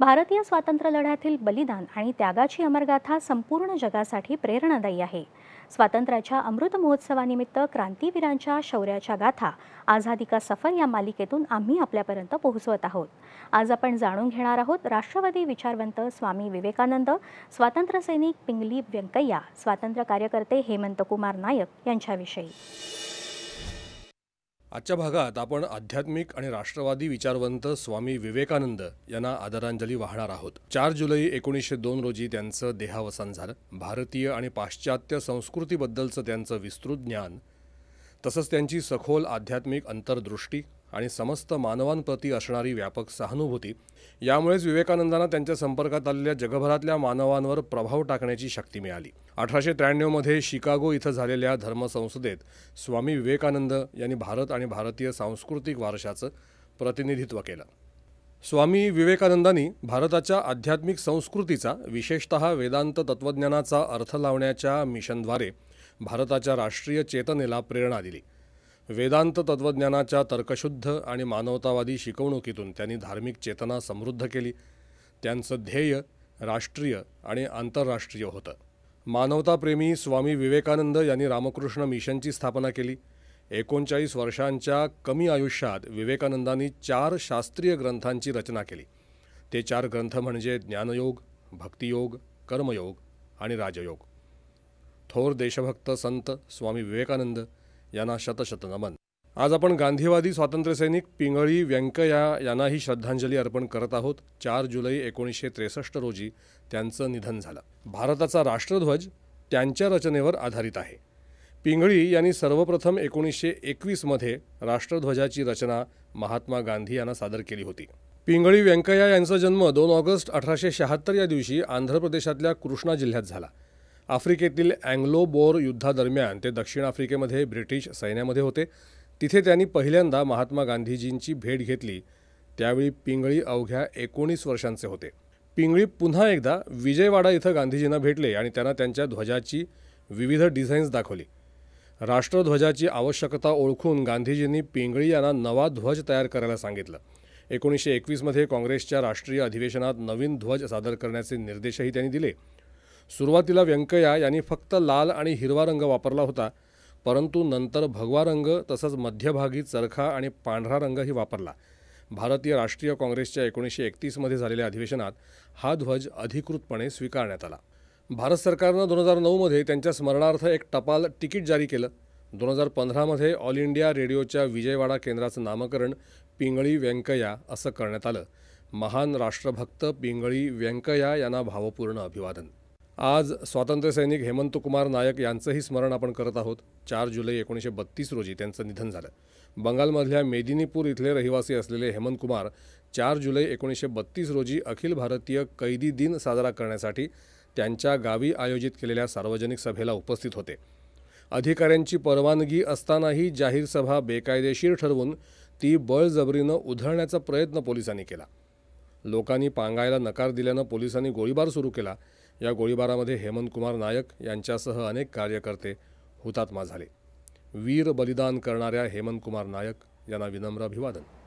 भारतीय स्वातंत्र्य लढ्यातील बलिदान आणि त्यागाची अमरगाथा संपूर्ण जगासाठी प्रेरणादायी आहे स्वातंत्र्याच्या अमृत महोत्सवानिमित्त क्रांतीवीरांच्या शौर्याच्या गाथा आझादी का सफर या मालिकेतून आम्ही आपल्यापर्यंत पोहोचवत आहोत आज आपण जाणून घेणार आहोत राष्ट्रवादी विचारवंत स्वामी विवेकानंद स्वातंत्र्य सैनिक पिंगली व्यंकय्या स्वातंत्र्य कार्यकर्ते हेमंत कुमार नायक यांच्याविषयी आजच्या भागात आपण आध्यात्मिक आणि राष्ट्रवादी विचारवंत स्वामी विवेकानंद यांना आदरांजली वाहणार आहोत चार जुलै एकोणीसशे दोन रोजी त्यांचं देहावसान झालं भारतीय आणि पाश्चात्य संस्कृतीबद्दलचं त्यांचं विस्तृत ज्ञान तसंच त्यांची सखोल आध्यात्मिक अंतर्दृष्टी आणि समस्त मानवांप्रती असणारी व्यापक सहानुभूती यामुळेच विवेकानंदांना त्यांच्या संपर्कात आलेल्या जगभरातल्या मानवांवर प्रभाव टाकण्याची शक्ती मिळाली अठराशे त्र्याण्णवमध्ये शिकागो इथं झालेल्या धर्मसंसदेत स्वामी विवेकानंद यांनी भारत आणि भारतीय सांस्कृतिक वारशाचं प्रतिनिधित्व केलं स्वामी विवेकानंदांनी भारताच्या आध्यात्मिक संस्कृतीचा विशेषत वेदांत तत्त्वज्ञानाचा अर्थ लावण्याच्या मिशनद्वारे भारताच्या राष्ट्रीय चेतनेला प्रेरणा दिली वेदांत तत्त्वज्ञानाच्या तर्कशुद्ध आणि मानवतावादी शिकवणुकीतून त्यांनी धार्मिक चेतना समृद्ध केली त्यांचं ध्येय राष्ट्रीय आणि आंतरराष्ट्रीय होतं मानवताप्रेमी स्वामी विवेकानंद यांनी रामकृष्ण मिशनची स्थापना केली एकोणचाळीस वर्षांच्या कमी आयुष्यात विवेकानंदांनी चार शास्त्रीय ग्रंथांची रचना केली ते चार ग्रंथ म्हणजे ज्ञानयोग भक्तियोग कर्मयोग आणि राजयोग थोर देशभक्त संत स्वामी विवेकानंद यांना शतशतनमन नमन आज आपण गांधीवादी स्वातंत्र्यसैनिक पिंगळी व्यंकया यांनाही श्रद्धांजली अर्पण करत आहोत चार जुलै एकोणीसशे त्रेसष्ट रोजी त्यांचं निधन झालं भारताचा राष्ट्रध्वज त्यांच्या रचनेवर आधारित आहे पिंगळी यांनी सर्वप्रथम एकोणीसशे एकवीसमध्ये राष्ट्रध्वजाची रचना महात्मा गांधी यांना सादर केली होती पिंगळी व्यंकय्या यांचा जन्म दोन ऑगस्ट अठराशे शहात्तर या दिवशी आंध्र प्रदेशातल्या कृष्णा जिल्ह्यात झाला आफ्रिकेतील अँग्लो बोर युद्धादरम्यान ते दक्षिण आफ्रिकेमध्ये ब्रिटिश सैन्यामध्ये होते तिथे त्यांनी पहिल्यांदा महात्मा गांधीजींची भेट घेतली त्यावेळी पिंगळी अवघ्या एकोणीस वर्षांचे होते पिंगळी पुन्हा एकदा विजयवाडा इथं गांधीजींना भेटले आणि त्यांना त्यांच्या ध्वजाची विविध डिझाईन्स दाखवली राष्ट्रध्वजाची आवश्यकता ओळखून गांधीजींनी पिंगळी यांना नवा ध्वज तयार करायला सांगितलं एकोणीसशे एकवीसमध्ये काँग्रेसच्या राष्ट्रीय अधिवेशनात नवीन ध्वज सादर करण्याचे निर्देशही त्यांनी दिले सुरुवातीला व्यंकय्या यांनी फक्त लाल आणि हिरवा रंग वापरला होता परंतु नंतर भगवा रंग तसंच मध्यभागी चरखा आणि पांढरा रंगही वापरला भारतीय राष्ट्रीय काँग्रेसच्या एकोणीसशे एकतीसमध्ये झालेल्या अधिवेशनात हा ध्वज अधिकृतपणे स्वीकारण्यात आला भारत सरकारनं दोन हजार नऊमध्ये त्यांच्या स्मरणार्थ एक टपाल तिकीट जारी केलं दोन हजार पंधरामध्ये ऑल इंडिया रेडिओच्या विजयवाडा केंद्राचं नामकरण पिंगळी व्यंकया असं करण्यात आलं महान राष्ट्रभक्त पिंगळी व्यंकया यांना भावपूर्ण अभिवादन आज स्वातंत्र्यसैनिक हेमंतकुमार नायक यांचंही स्मरण आपण करत आहोत चार जुलै एकोणीसशे बत्तीस रोजी त्यांचं निधन झालं बंगालमधल्या मेदिनीपूर इथले रहिवासी असलेले हेमंतकुमार चार जुलै एकोणीसशे बत्तीस रोजी अखिल भारतीय कैदी दिन साजरा करण्यासाठी त्यांच्या गावी आयोजित केलेल्या सार्वजनिक सभेला उपस्थित होते अधिकाऱ्यांची परवानगी असतानाही जाहीर सभा बेकायदेशीर ठरवून ती बळजबरीनं उधळण्याचा प्रयत्न पोलिसांनी केला लोकांनी पांगायला नकार दिल्यानं पोलिसांनी गोळीबार सुरू केला या गोळीबारामध्ये हेमंत कुमार नायक यांच्यासह अनेक कार्यकर्ते हुतात्मा झाले वीर बलिदान करणाऱ्या हेमंत कुमार नायक यांना विनम्र अभिवादन